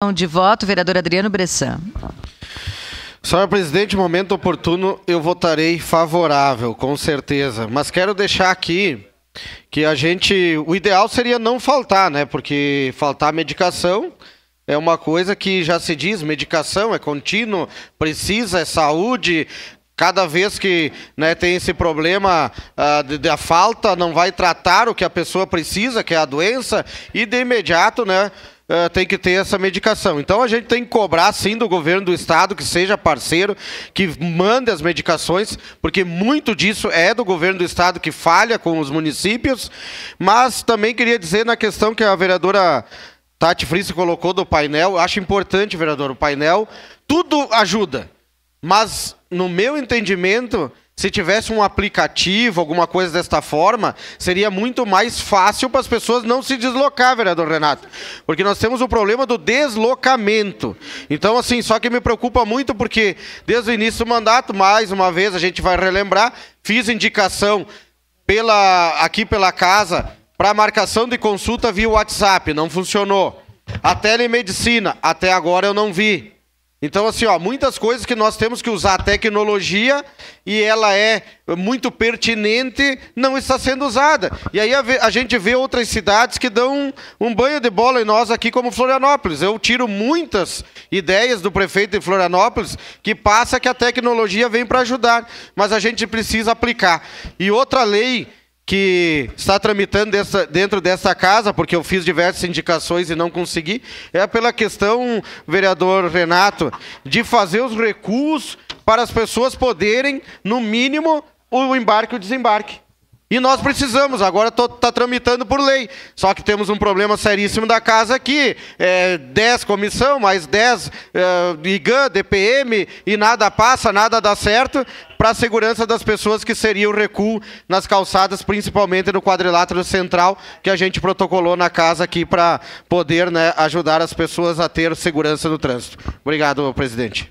Então, de voto, vereador Adriano Bressan. Senhor presidente, momento oportuno, eu votarei favorável, com certeza. Mas quero deixar aqui que a gente. O ideal seria não faltar, né? Porque faltar medicação é uma coisa que já se diz: medicação é contínuo, precisa, é saúde, Cada vez que né, tem esse problema uh, ah, da falta, não vai tratar o que a pessoa precisa, que é a doença, e de imediato, né? Uh, tem que ter essa medicação. Então a gente tem que cobrar sim do governo do estado que seja parceiro, que mande as medicações, porque muito disso é do governo do estado que falha com os municípios. Mas também queria dizer na questão que a vereadora Tati Frice colocou do painel, acho importante, vereador, o painel, tudo ajuda. Mas, no meu entendimento, se tivesse um aplicativo, alguma coisa desta forma, seria muito mais fácil para as pessoas não se deslocar, vereador Renato. Porque nós temos o problema do deslocamento. Então, assim, só que me preocupa muito porque, desde o início do mandato, mais uma vez, a gente vai relembrar, fiz indicação pela, aqui pela casa para marcação de consulta via WhatsApp, não funcionou. A telemedicina, até agora eu não vi. Então, assim, ó, muitas coisas que nós temos que usar a tecnologia e ela é muito pertinente, não está sendo usada. E aí a, a gente vê outras cidades que dão um, um banho de bola em nós aqui, como Florianópolis. Eu tiro muitas ideias do prefeito de Florianópolis que passa que a tecnologia vem para ajudar, mas a gente precisa aplicar. E outra lei que está tramitando dessa, dentro dessa casa, porque eu fiz diversas indicações e não consegui, é pela questão, vereador Renato, de fazer os recursos para as pessoas poderem, no mínimo, o embarque e o desembarque. E nós precisamos, agora está tramitando por lei. Só que temos um problema seríssimo da casa aqui. É, 10 comissão, mais 10 é, IGAN, DPM, e nada passa, nada dá certo para a segurança das pessoas que seria o recuo nas calçadas, principalmente no quadrilátero central, que a gente protocolou na casa aqui para poder né, ajudar as pessoas a ter segurança no trânsito. Obrigado, presidente.